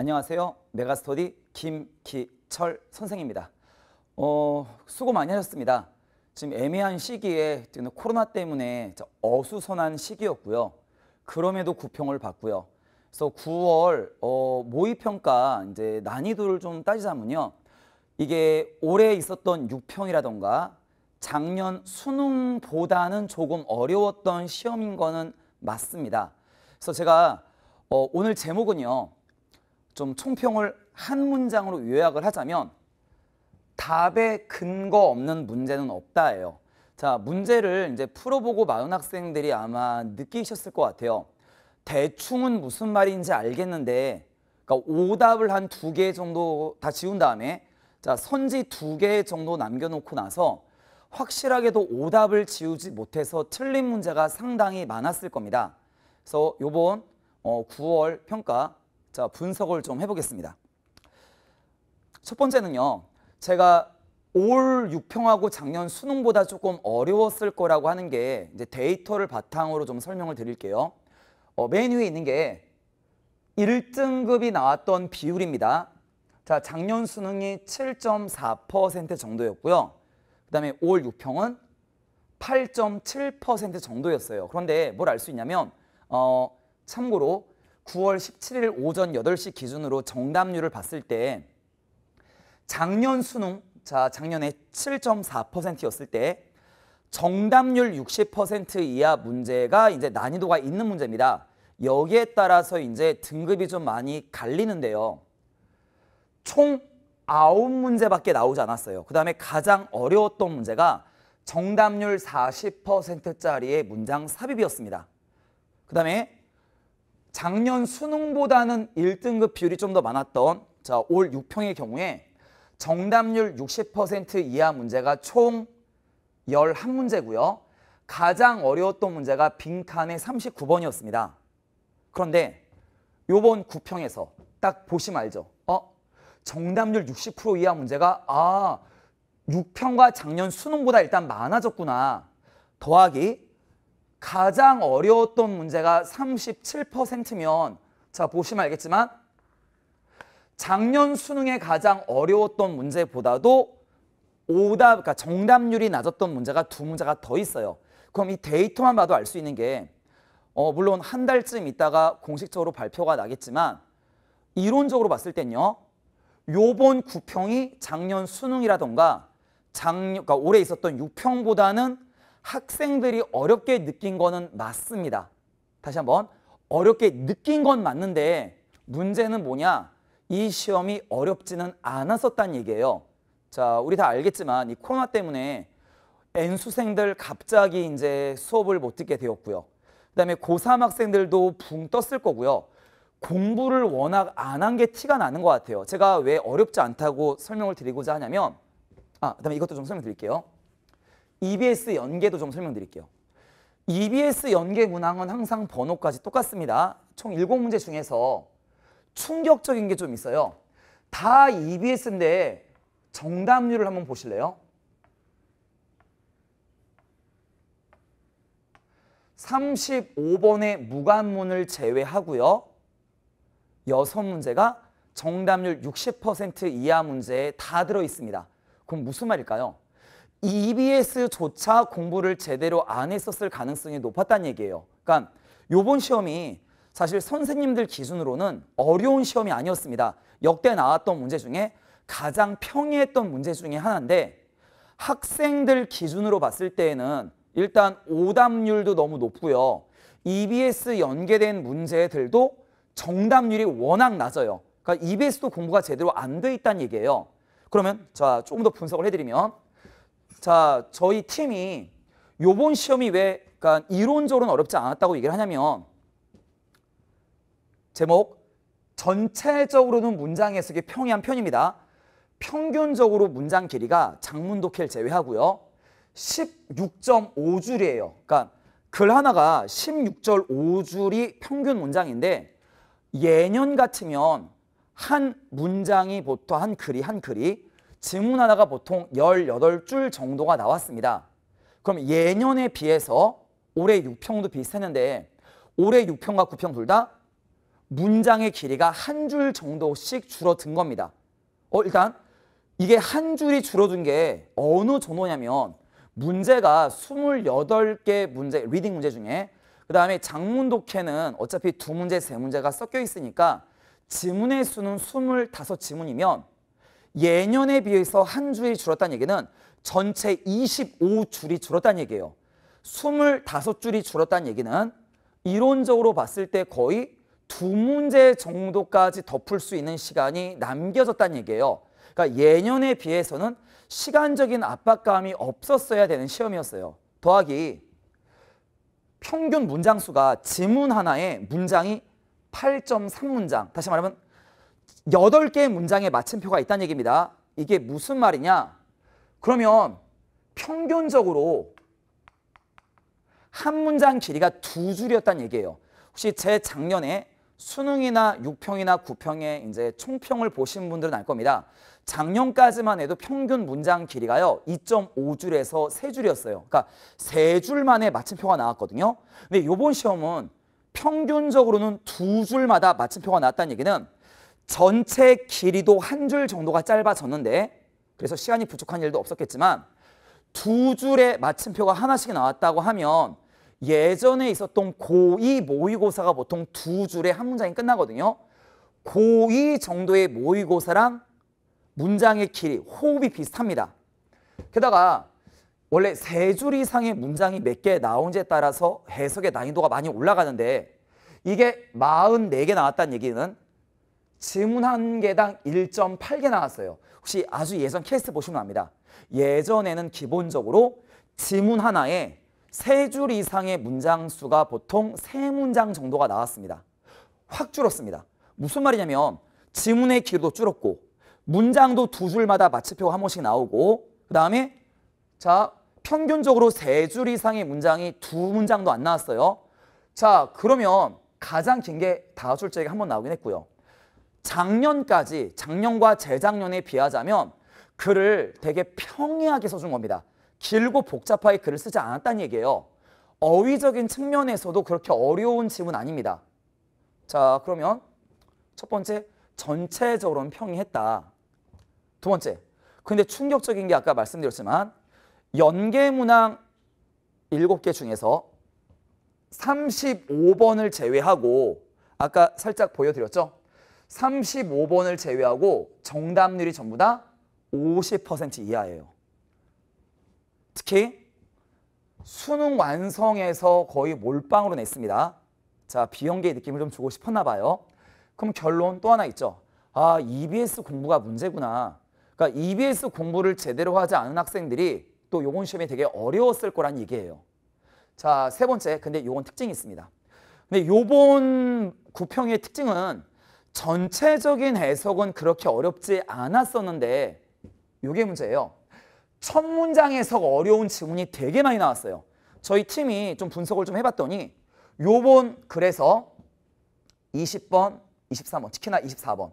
안녕하세요. 메가스터디 김기철 선생입니다. 어, 수고 많이 하셨습니다. 지금 애매한 시기에 코로나 때문에 어수선한 시기였고요. 그럼에도 구평을 받고요. 그래서 9월 어, 모의평가 이제 난이도를 좀 따지자면요. 이게 올해 있었던 6평이라던가 작년 수능보다는 조금 어려웠던 시험인 거는 맞습니다. 그래서 제가 어, 오늘 제목은요. 좀 총평을 한 문장으로 요약을 하자면 답에 근거 없는 문제는 없다예요. 자, 문제를 이제 풀어보고 많은 학생들이 아마 느끼셨을 것 같아요. 대충은 무슨 말인지 알겠는데 그러니까 오답을 한 두 개 정도 다 지운 다음에 자, 선지 두 개 정도 남겨놓고 나서 확실하게도 오답을 지우지 못해서 틀린 문제가 상당히 많았을 겁니다. 그래서 요번 어, 9월 평가 자, 분석을 좀 해보겠습니다. 첫 번째는요. 제가 올 6평하고 작년 수능보다 조금 어려웠을 거라고 하는 게 이제 데이터를 바탕으로 좀 설명을 드릴게요. 어, 맨 위에 있는 게 1등급이 나왔던 비율입니다. 자, 작년 수능이 7.4% 정도였고요. 그 다음에 올 6평은 8.7% 정도였어요. 그런데 뭘 알 수 있냐면 어, 참고로 9월 17일 오전 8시 기준으로 정답률을 봤을 때 작년 수능, 자 작년에 7.4%였을 때 정답률 60% 이하 문제가 이제 난이도가 있는 문제입니다. 여기에 따라서 이제 등급이 좀 많이 갈리는데요. 총 9문제밖에 나오지 않았어요. 그 다음에 가장 어려웠던 문제가 정답률 40%짜리의 문장 삽입이었습니다. 그 다음에 작년 수능보다는 1등급 비율이 좀 더 많았던 자, 올 6평의 경우에 정답률 60% 이하 문제가 총 11문제고요. 가장 어려웠던 문제가 빈칸의 39번이었습니다. 그런데 요번 9평에서 딱 보시면 알죠. 어? 정답률 60% 이하 문제가 아 6평과 작년 수능보다 일단 많아졌구나. 더하기 가장 어려웠던 문제가 37%면 자 보시면 알겠지만 작년 수능에 가장 어려웠던 문제보다도 오답, 그러니까 정답률이 낮았던 문제가 두 문제가 더 있어요. 그럼 이 데이터만 봐도 알 수 있는 게 어, 물론 한 달쯤 있다가 공식적으로 발표가 나겠지만 이론적으로 봤을 땐요. 요번 9평이 작년 수능이라던가 작년, 그러니까 올해 있었던 6평보다는 학생들이 어렵게 느낀 거는 맞습니다. 다시 한번 어렵게 느낀 건 맞는데 문제는 뭐냐? 이 시험이 어렵지는 않았었단 얘기예요. 자, 우리 다 알겠지만 이 코로나 때문에 N수생들 갑자기 이제 수업을 못 듣게 되었고요. 그다음에 고3 학생들도 붕 떴을 거고요. 공부를 워낙 안 한 게 티가 나는 것 같아요. 제가 왜 어렵지 않다고 설명을 드리고자 하냐면 아, 그다음에 이것도 좀 설명드릴게요. EBS 연계도 좀 설명드릴게요. EBS 연계 문항은 항상 번호까지 똑같습니다. 총 7문제 중에서 충격적인 게 좀 있어요. 다 EBS인데 정답률을 한번 보실래요? 35번의 무관문을 제외하고요. 6문제가 정답률 60% 이하 문제에 다 들어있습니다. 그럼 무슨 말일까요? EBS조차 공부를 제대로 안 했었을 가능성이 높았다는 얘기예요. 그러니까 요번 시험이 사실 선생님들 기준으로는 어려운 시험이 아니었습니다. 역대 나왔던 문제 중에 가장 평이했던 문제 중에 하나인데 학생들 기준으로 봤을 때에는 일단 오답률도 너무 높고요. EBS 연계된 문제들도 정답률이 워낙 낮아요. 그러니까 EBS도 공부가 제대로 안 돼 있다는 얘기예요. 그러면 자 조금 더 분석을 해드리면 자, 저희 팀이 요번 시험이 왜 그러니까 이론적으로는 어렵지 않았다고 얘기를 하냐면 제목 전체적으로는 문장 해석이 평이한 편입니다. 평균적으로 문장 길이가 장문 독해를 제외하고요. 16.5줄이에요. 그러니까 글 하나가 16절 5줄이 평균 문장인데 예년 같으면 한 문장이 보통 한 글이 한 글이 지문 하나가 보통 18줄 정도가 나왔습니다. 그럼 예년에 비해서 올해 6평도 비슷했는데 올해 6평과 9평 둘 다 문장의 길이가 한 줄 정도씩 줄어든 겁니다. 어, 일단 이게 한 줄이 줄어든 게 어느 정도냐면 문제가 28개 문제, 리딩 문제 중에 그 다음에 장문 독해는 어차피 두 문제, 세 문제가 섞여 있으니까 지문의 수는 25지문이면 예년에 비해서 한 줄이 줄었다는 얘기는 전체 25줄이 줄었다는 얘기예요. 25줄이 줄었다는 얘기는 이론적으로 봤을 때 거의 두 문제 정도까지 덮을 수 있는 시간이 남겨졌다는 얘기예요. 그러니까 예년에 비해서는 시간적인 압박감이 없었어야 되는 시험이었어요. 더하기 평균 문장 수가 지문 하나에 문장이 8.3문장. 다시 말하면 여덟 개의 문장에 마침표가 있다는 얘기입니다. 이게 무슨 말이냐? 그러면 평균적으로 한 문장 길이가 두 줄이었다는 얘기예요. 혹시 제 작년에 수능이나 6평이나 9평의 이제 총평을 보신 분들은 알 겁니다. 작년까지만 해도 평균 문장 길이가요. 2.5줄에서 3줄이었어요. 그러니까 3줄 만에 마침표가 나왔거든요. 근데 요번 시험은 평균적으로는 두 줄마다 마침표가 나왔다는 얘기는 전체 길이도 한 줄 정도가 짧아졌는데 그래서 시간이 부족한 일도 없었겠지만 두 줄의 마침표가 하나씩 나왔다고 하면 예전에 있었던 고2 모의고사가 보통 두줄의한 문장이 끝나거든요. 고2 정도의 모의고사랑 문장의 길이, 호흡이 비슷합니다. 게다가 원래 세 줄 이상의 문장이 몇 개 나온지에 따라서 해석의 난이도가 많이 올라가는데 이게 44개 나왔다는 얘기는 질문 한 개당 1.8개 나왔어요. 혹시 아주 예전 캐스트 보시면 압니다. 예전에는 기본적으로 지문 하나에 세 줄 이상의 문장 수가 보통 세 문장 정도가 나왔습니다. 확 줄었습니다. 무슨 말이냐면 지문의 길도 줄었고 문장도 두 줄마다 마침표가 한 번씩 나오고 그 다음에 자 평균적으로 세 줄 이상의 문장이 두 문장도 안 나왔어요. 자 그러면 가장 긴 게 다섯 줄짜리가 한 번 나오긴 했고요. 작년까지 작년과 재작년에 비하자면 글을 되게 평이하게 써준 겁니다. 길고 복잡하게 글을 쓰지 않았다는 얘기예요. 어휘적인 측면에서도 그렇게 어려운 질문 아닙니다. 자 그러면 첫 번째 전체적으로는 평이했다. 두 번째 근데 충격적인 게 아까 말씀드렸지만 연계문항 일곱 개 중에서 35번을 제외하고 아까 살짝 보여드렸죠? 35번을 제외하고 정답률이 전부 다 50% 이하예요. 특히 수능 완성에서 거의 몰빵으로 냈습니다. 자, 비형계의 느낌을 좀 주고 싶었나 봐요. 그럼 결론 또 하나 있죠. 아, EBS 공부가 문제구나. 그러니까 EBS 공부를 제대로 하지 않은 학생들이 또요번 시험이 되게 어려웠을 거란 얘기예요. 자, 세 번째. 근데 요건 특징이 있습니다. 근데 요번 구평의 특징은 전체적인 해석은 그렇게 어렵지 않았었는데 이게 문제예요. 첫 문장 해석 어려운 지문이 되게 많이 나왔어요. 저희 팀이 좀 분석을 좀 해봤더니 요번 그래서 20번, 23번, 특히나 24번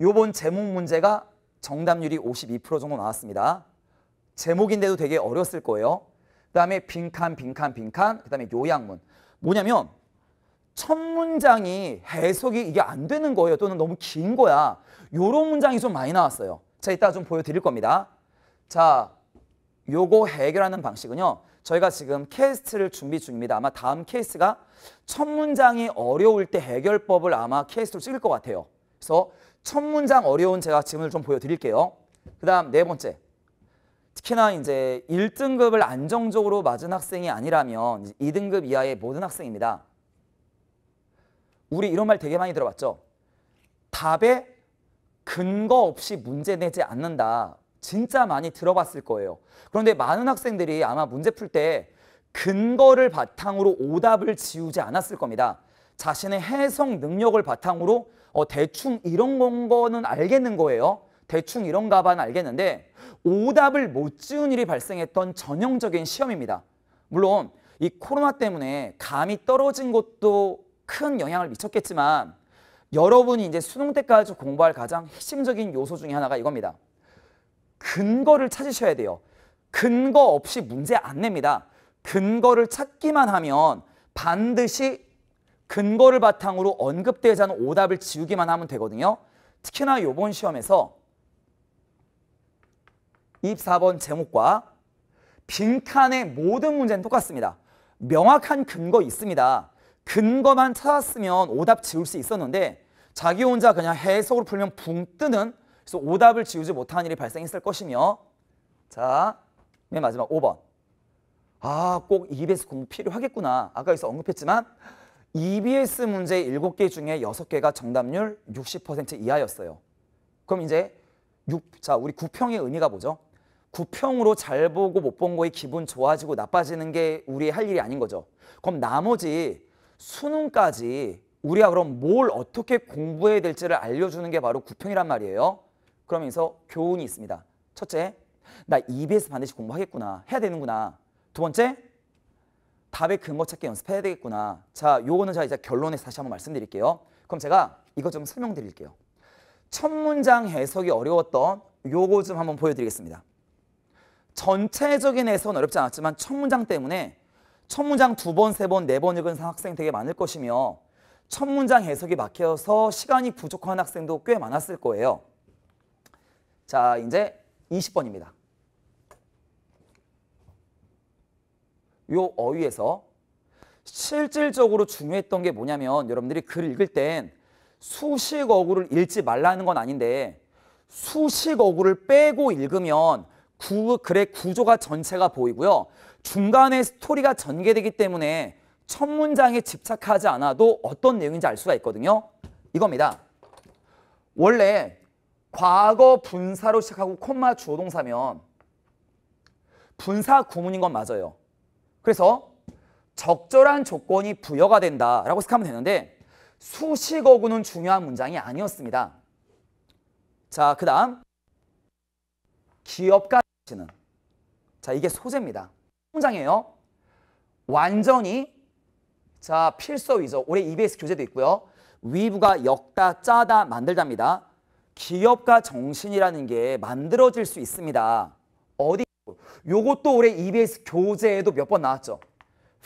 요번 제목 문제가 정답률이 52% 정도 나왔습니다. 제목인데도 되게 어려웠을 거예요. 그 다음에 빈칸, 빈칸, 빈칸, 그 다음에 요양문 뭐냐면 첫 문장이 해석이 이게 안 되는 거예요. 또는 너무 긴 거야. 요런 문장이 좀 많이 나왔어요. 자, 이따 좀 보여드릴 겁니다. 자, 요거 해결하는 방식은요. 저희가 지금 케이스를 준비 중입니다. 아마 다음 케이스가 첫 문장이 어려울 때 해결법을 아마 케이스로 찍을 것 같아요. 그래서 첫 문장 어려운 제가 지문을 좀 보여드릴게요. 그 다음 네 번째. 특히나 이제 1등급을 안정적으로 맞은 학생이 아니라면 2등급 이하의 모든 학생입니다. 우리 이런 말 되게 많이 들어봤죠. 답에 근거 없이 문제 내지 않는다. 진짜 많이 들어봤을 거예요. 그런데 많은 학생들이 아마 문제 풀 때 근거를 바탕으로 오답을 지우지 않았을 겁니다. 자신의 해석 능력을 바탕으로 어, 대충 이런 거는 알겠는 거예요. 대충 이런 가반 알겠는데 오답을 못 지운 일이 발생했던 전형적인 시험입니다. 물론 이 코로나 때문에 감이 떨어진 것도 큰 영향을 미쳤겠지만 여러분이 이제 수능 때까지 공부할 가장 핵심적인 요소 중에 하나가 이겁니다. 근거를 찾으셔야 돼요. 근거 없이 문제 안 냅니다. 근거를 찾기만 하면 반드시 근거를 바탕으로 언급되지 않은 오답을 지우기만 하면 되거든요. 특히나 요번 시험에서 24번 제목과 빈칸의 모든 문제는 똑같습니다. 명확한 근거 있습니다. 근거만 찾았으면 오답 지울 수 있었는데 자기 혼자 그냥 해석으로 풀면 붕 뜨는 그래서 오답을 지우지 못한 일이 발생했을 것이며 자, 맨 마지막 5번 아, 꼭 EBS 공부 필요하겠구나 아까 여기서 언급했지만 EBS 문제 7개 중에 6개가 정답률 60% 이하였어요 그럼 이제 6, 자 우리 구평의 의미가 뭐죠? 구평으로 잘 보고 못 본 거에 기분 좋아지고 나빠지는 게 우리의 할 일이 아닌 거죠 그럼 나머지 수능까지 우리가 그럼 뭘 어떻게 공부해야 될지를 알려주는 게 바로 구평이란 말이에요. 그러면서 교훈이 있습니다. 첫째, 나 EBS 반드시 공부하겠구나. 해야 되는구나. 두 번째, 답의 근거 찾기 연습해야 되겠구나. 자, 요거는 제가 이제 결론에서 다시 한번 말씀드릴게요. 그럼 제가 이것 좀 설명드릴게요. 첫 문장 해석이 어려웠던 요거 좀 한번 보여드리겠습니다. 전체적인 해석은 어렵지 않았지만 첫 문장 때문에 첫 문장 두 번, 세 번, 네 번 읽은 학생 되게 많을 것이며 첫 문장 해석이 막혀서 시간이 부족한 학생도 꽤 많았을 거예요. 자, 이제 20번입니다. 요 어휘에서 실질적으로 중요했던 게 뭐냐면 여러분들이 글 읽을 땐 수식 어구를 읽지 말라는 건 아닌데 수식 어구를 빼고 읽으면 구, 글의 구조가 전체가 보이고요. 중간에 스토리가 전개되기 때문에 첫 문장에 집착하지 않아도 어떤 내용인지 알 수가 있거든요. 이겁니다. 원래 과거 분사로 시작하고 콤마 주어동사면 분사 구문인 건 맞아요. 그래서 적절한 조건이 부여가 된다라고 생각하면 되는데 수식어구는 중요한 문장이 아니었습니다. 자, 그 다음 기업가 시는 자, 이게 소재입니다. 통장이에요. 완전히 자 필서 위죠 올해 EBS 교재도 있고요. 위부가 역다 짜다 만들답니다. 기업가 정신이라는 게 만들어질 수 있습니다. 어디 요것도 올해 EBS 교재에도 몇 번 나왔죠.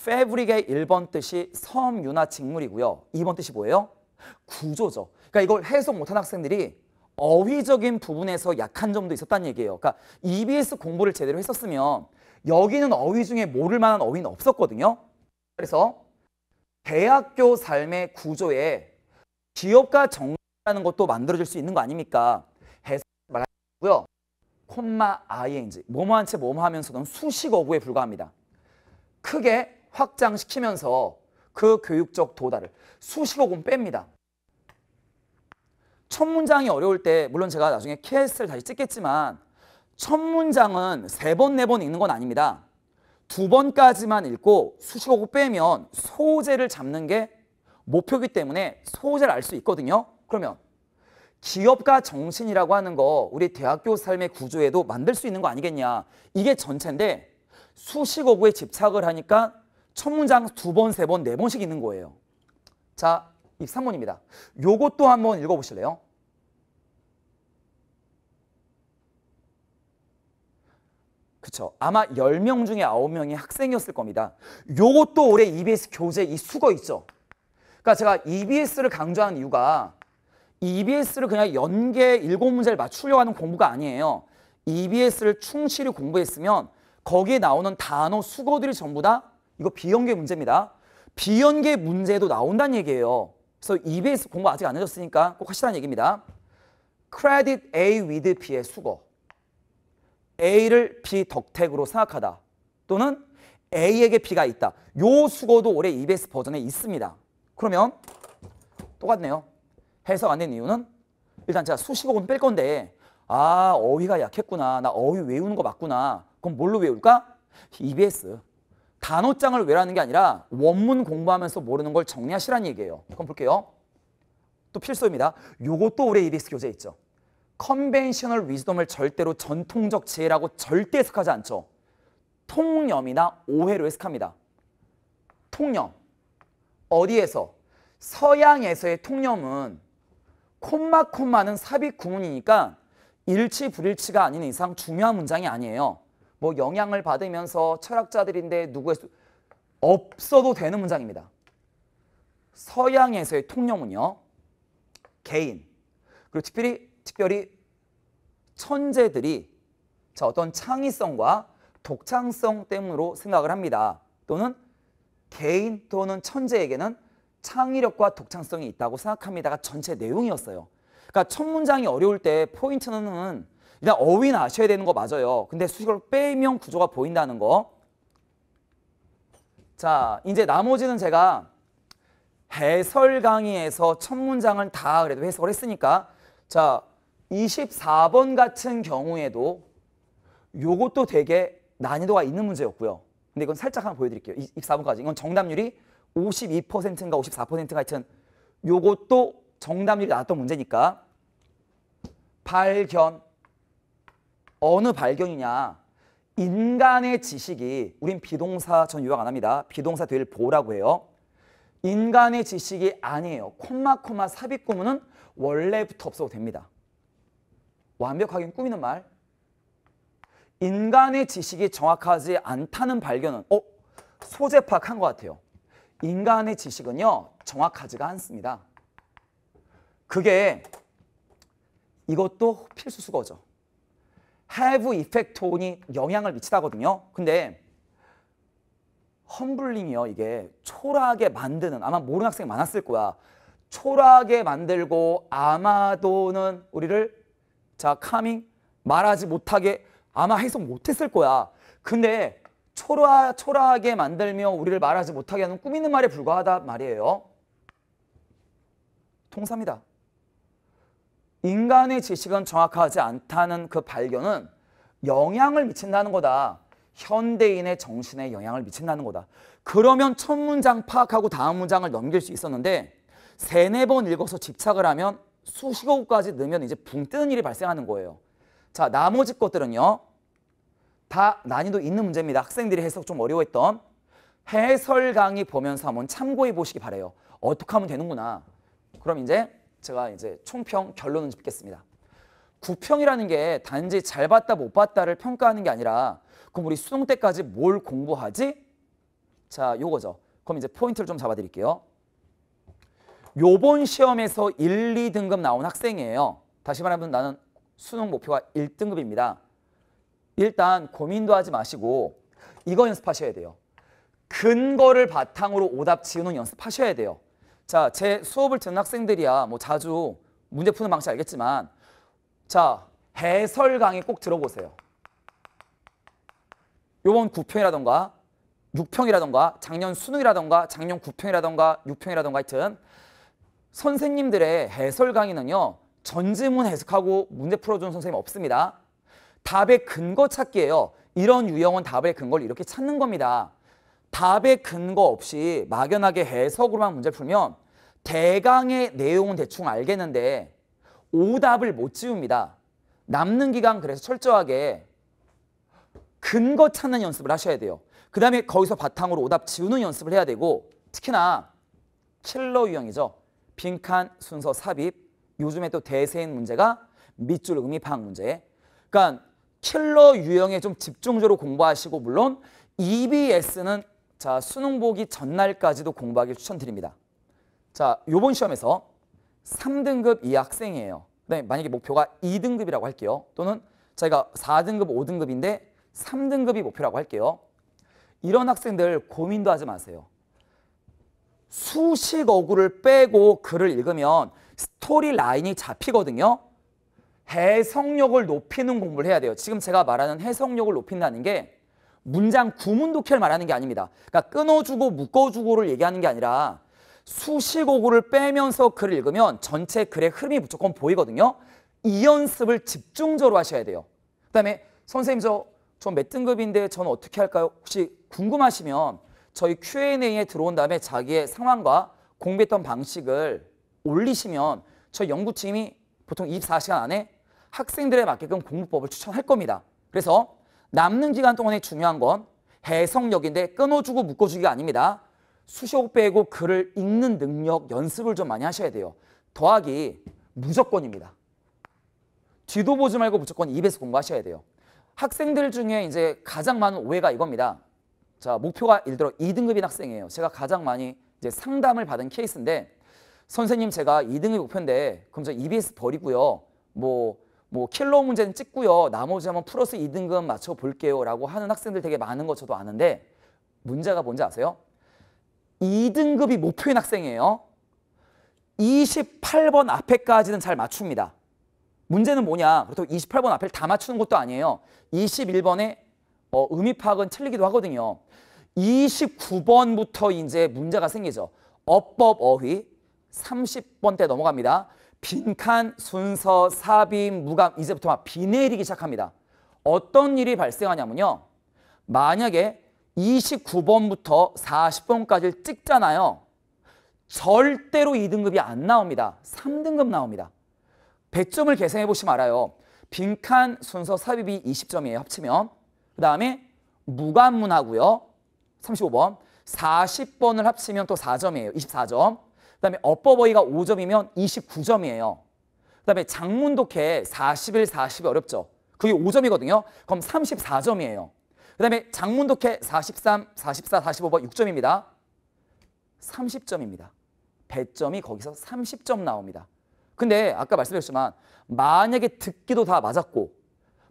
패브릭의 1번 뜻이 섬유나 직물이고요. 2번 뜻이 뭐예요? 구조죠. 그러니까 이걸 해석 못한 학생들이 어휘적인 부분에서 약한 점도 있었다는 얘기예요. 그러니까 EBS 공부를 제대로 했었으면 여기는 어휘 중에 모를 만한 어휘는 없었거든요. 그래서 대학교 삶의 구조에 기업과 정리라는 것도 만들어질 수 있는 거 아닙니까? 해서 말하고요. 콤마 ing, 뭐뭐한 채 뭐뭐하면서는 수식어구에 불과합니다. 크게 확장시키면서 그 교육적 도달을 수식어군 뺍니다. 첫 문장이 어려울 때 물론 제가 나중에 케이스를 다시 찍겠지만 첫 문장은 세 번, 네 번 읽는 건 아닙니다. 두 번까지만 읽고 수식어고 빼면 소재를 잡는 게 목표기 때문에 소재를 알 수 있거든요. 그러면 기업과 정신이라고 하는 거 우리 대학교 삶의 구조에도 만들 수 있는 거 아니겠냐. 이게 전체인데 수식어구에 집착을 하니까 첫 문장 두 번, 세 번, 네 번씩 있는 거예요. 자, 23번입니다. 요것도 한번 읽어보실래요? 그쵸. 아마 10명 중에 9명이 학생이었을 겁니다. 요것도 올해 EBS 교재 이 수거 있죠. 그니까 제가 EBS를 강조하 이유가 EBS를 그냥 연계 7문제를 맞추려고 하는 공부가 아니에요. EBS를 충실히 공부했으면 거기에 나오는 단어 수거들이 전부 다 이거 비연계 문제입니다. 비연계 문제도 나온다는 얘기예요. 그래서 EBS 공부 아직 안 해줬으니까 꼭 하시라는 얘기입니다. Credit A with B의 수거. A를 B 덕택으로 생각하다 또는 A에게 B가 있다. 요 수거도 올해 EBS 버전에 있습니다. 그러면 똑같네요. 해석 안 된 이유는 일단 제가 수식어는 뺄 건데 아 어휘가 약했구나. 나 어휘 외우는 거 맞구나. 그럼 뭘로 외울까? EBS. 단어장을 외라는 게 아니라 원문 공부하면서 모르는 걸 정리하시라는 얘기예요. 그럼 볼게요. 또 필수입니다. 요것도 올해 EBS 교재 있죠. 컨벤셔널 위즈덤을 절대로 전통적 지혜라고 절대 해석하지 않죠. 통념이나 오해로 해석합니다. 통념. 어디에서? 서양에서의 통념은 콤마 콤마는 삽입 구문이니까 일치 불일치가 아닌 이상 중요한 문장이 아니에요. 뭐 영향을 받으면서 철학자들인데 누구의 수... 없어도 되는 문장입니다. 서양에서의 통념은요. 개인. 그리고 특별히 특별히 천재들이 자, 어떤 창의성과 독창성 때문으로 생각을 합니다. 또는 개인 또는 천재에게는 창의력과 독창성이 있다고 생각합니다가 전체 내용이었어요. 그러니까 첫 문장이 어려울 때 포인트는 일단 어휘는 아셔야 되는 거 맞아요. 근데 수식어를 빼면 구조가 보인다는 거. 자, 이제 나머지는 제가 해설 강의에서 첫 문장을 다 그래도 해석을 했으니까 자, 24번 같은 경우에도 요것도 되게 난이도가 있는 문제였고요. 근데 이건 살짝 한번 보여드릴게요. 24번까지. 이건 정답률이 52%인가 54%인가 하여튼 요것도 정답률이 나왔던 문제니까 발견 어느 발견이냐 인간의 지식이 우린 비동사 전 유학 안 합니다. 비동사 될 보라고 해요. 인간의 지식이 아니에요. 콤마 콤마 삽입 구문은 원래부터 없어도 됩니다. 완벽하게 꾸미는 말. 인간의 지식이 정확하지 않다는 발견은 어? 소재 파악한 것 같아요. 인간의 지식은요. 정확하지가 않습니다. 그게 이것도 필수 수거죠. have effect on이 영향을 미치다거든요. 근데 험블링이요. 이게 초라하게 만드는 아마 모르는 학생이 많았을 거야. 초라하게 만들고 아마도는 우리를 자, 카밍 말하지 못하게 아마 해석 못했을 거야. 근데 초라, 초라하게 만들며 우리를 말하지 못하게 하는 꾸미는 말에 불과하다 말이에요. 통사입니다. 인간의 지식은 정확하지 않다는 그 발견은 영향을 미친다는 거다. 현대인의 정신에 영향을 미친다는 거다. 그러면 첫 문장 파악하고 다음 문장을 넘길 수 있었는데 세네 번 읽어서 집착을 하면 수십억 까지 넣으면 이제 붕 뜨는 일이 발생하는 거예요. 자, 나머지 것들은요. 다 난이도 있는 문제입니다. 학생들이 해석 좀 어려워했던 해설 강의 보면서 한번 참고해 보시기 바래요. 어떻게 하면 되는구나. 그럼 이제 제가 이제 총평 결론을 짚겠습니다 구평이라는 게 단지 잘 봤다 못 봤다를 평가하는 게 아니라 그럼 우리 수능 때까지 뭘 공부하지? 자, 요거죠. 그럼 이제 포인트를 좀 잡아 드릴게요. 요번 시험에서 1, 2등급 나온 학생이에요. 다시 말하면 나는 수능 목표가 1등급입니다. 일단 고민도 하지 마시고 이거 연습하셔야 돼요. 근거를 바탕으로 오답 지우는 연습하셔야 돼요. 자, 제 수업을 듣는 학생들이야 뭐 자주 문제 푸는 방식 알겠지만 자, 해설 강의 꼭 들어보세요. 요번 9평이라던가 6평이라던가 작년 수능이라던가 작년 9평이라던가 6평이라던가 하여튼 선생님들의 해설 강의는요. 전지문 해석하고 문제 풀어주는 선생님 없습니다. 답의 근거 찾기예요. 이런 유형은 답의 근거를 이렇게 찾는 겁니다. 답의 근거 없이 막연하게 해석으로만 문제 풀면 대강의 내용은 대충 알겠는데 오답을 못 지웁니다. 남는 기간 그래서 철저하게 근거 찾는 연습을 하셔야 돼요. 그 다음에 거기서 바탕으로 오답 지우는 연습을 해야 되고 특히나 킬러 유형이죠. 빈칸 순서 삽입, 요즘에 또 대세인 문제가 밑줄 음미 파악 문제. 그러니까 킬러 유형에 좀 집중적으로 공부하시고 물론 EBS는 자 수능 보기 전날까지도 공부하기 추천드립니다. 자 요번 시험에서 3등급 이 학생이에요. 그 만약에 목표가 2등급이라고 할게요. 또는 자기가 4등급, 5등급인데 3등급이 목표라고 할게요. 이런 학생들 고민도 하지 마세요. 수식 어구를 빼고 글을 읽으면 스토리 라인이 잡히거든요. 해석력을 높이는 공부를 해야 돼요. 지금 제가 말하는 해석력을 높인다는 게 문장 구문 독해를 말하는 게 아닙니다. 그러니까 끊어주고 묶어주고를 얘기하는 게 아니라 수식 어구를 빼면서 글을 읽으면 전체 글의 흐름이 무조건 보이거든요. 이 연습을 집중적으로 하셔야 돼요. 그다음에 선생님 저 몇 등급인데 저는 어떻게 할까요? 혹시 궁금하시면 저희 Q&A에 들어온 다음에 자기의 상황과 공부했던 방식을 올리시면 저희 연구팀이 보통 24시간 안에 학생들에 맞게끔 공부법을 추천할 겁니다. 그래서 남는 기간 동안에 중요한 건 해석력인데 끊어주고 묶어주기가 아닙니다. 수시옥 빼고 글을 읽는 능력 연습을 좀 많이 하셔야 돼요. 더하기 무조건입니다. 뒤도 보지 말고 무조건 입에서 공부하셔야 돼요. 학생들 중에 이제 가장 많은 오해가 이겁니다. 자 목표가 예를 들어 2등급인 학생이에요. 제가 가장 많이 이제 상담을 받은 케이스인데 선생님 제가 2등급 목표인데 그럼 저 EBS 버리고요. 뭐뭐 뭐 킬러 문제는 찍고요. 나머지 한번 플러스 2등급 맞춰볼게요. 라고 하는 학생들 되게 많은 거 저도 아는데 문제가 뭔지 아세요? 2등급이 목표인 학생이에요. 28번 앞에까지는 잘 맞춥니다. 문제는 뭐냐? 그렇다고 28번 앞에다 맞추는 것도 아니에요. 21번에 어, 의미 파악은 틀리기도 하거든요. 29번부터 이제 문제가 생기죠. 어법 어휘 30번 때 넘어갑니다. 빈칸, 순서, 삽입, 무감 이제부터 막비 내리기 시작합니다. 어떤 일이 발생하냐면요. 만약에 29번부터 40번까지를 찍잖아요. 절대로 2등급이 안 나옵니다. 3등급 나옵니다. 100점을 계산해 보시면 알아요. 빈칸 순서 삽입이 20점이에요. 합치면. 그 다음에 무관문하고요. 35번. 40번을 합치면 또 4점이에요. 24점. 그 다음에 어버버이가 5점이면 29점이에요. 그 다음에 장문독해 41, 40이 어렵죠. 그게 5점이거든요. 그럼 34점이에요. 그 다음에 장문독해 43, 44, 45번 6점입니다. 30점입니다. 배점이 거기서 30점 나옵니다. 근데 아까 말씀드렸지만 만약에 듣기도 다 맞았고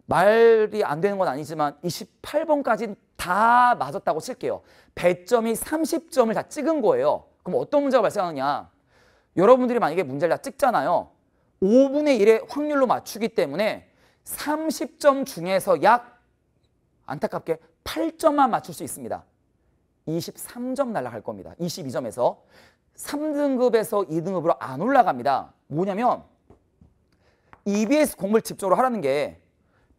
말이 안 되는 건 아니지만 28번까지는 다 맞았다고 칠게요. 배점이 30점을 다 찍은 거예요. 그럼 어떤 문제가 발생하느냐. 여러분들이 만약에 문제를 다 찍잖아요. 5분의 1의 확률로 맞추기 때문에 30점 중에서 약 안타깝게 8점만 맞출 수 있습니다. 23점 날라갈 겁니다. 22점에서. 3등급에서 2등급으로 안 올라갑니다. 뭐냐면 EBS 공부를 직접으로 하라는 게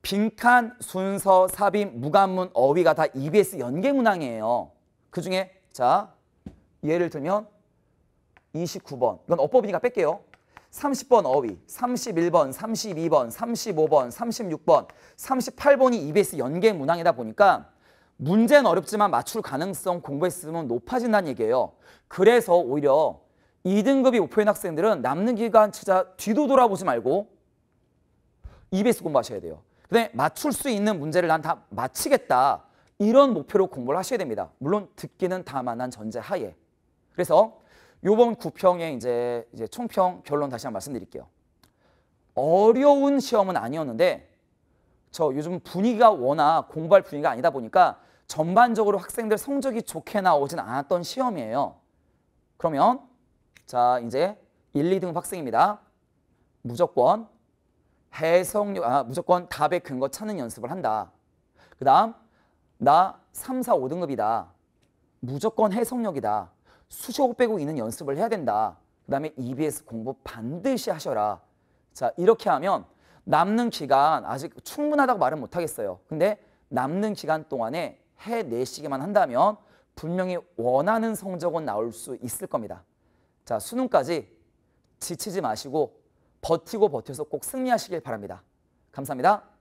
빈칸, 순서, 삽입, 무관문, 어휘가 다 EBS 연계 문항이에요. 그중에 자 예를 들면 29번 이건 어법이니까 뺄게요. 30번 어휘, 31번, 32번, 35번, 36번, 38번이 EBS 연계 문항이다 보니까 문제는 어렵지만 맞출 가능성 공부했으면 높아진다는 얘기예요. 그래서 오히려 2등급이 목표인 학생들은 남는 기간 찾아 뒤도 돌아보지 말고 EBS 공부하셔야 돼요. 그다음에 네, 맞출 수 있는 문제를 난다마치겠다 이런 목표로 공부를 하셔야 됩니다. 물론 듣기는 다만한 전제 하에. 그래서 요번 9평의 이제, 이제 총평 결론 다시 한번 말씀드릴게요. 어려운 시험은 아니었는데 저 요즘 분위기가 워낙 공부할 분위기가 아니다 보니까 전반적으로 학생들 성적이 좋게 나오진 않았던 시험이에요. 그러면 자 이제 1, 2등 학생입니다. 무조건 해석력, 아, 무조건 답에 근거 찾는 연습을 한다. 그 다음, 나 3, 4, 5등급이다. 무조건 해석력이다. 수시고 빼고 있는 연습을 해야 된다. 그 다음에 EBS 공부 반드시 하셔라. 자, 이렇게 하면 남는 기간 아직 충분하다고 말은 못하겠어요. 근데 남는 기간 동안에 해내시기만 한다면 분명히 원하는 성적은 나올 수 있을 겁니다. 자, 수능까지 지치지 마시고 버티고 버텨서 꼭 승리하시길 바랍니다. 감사합니다.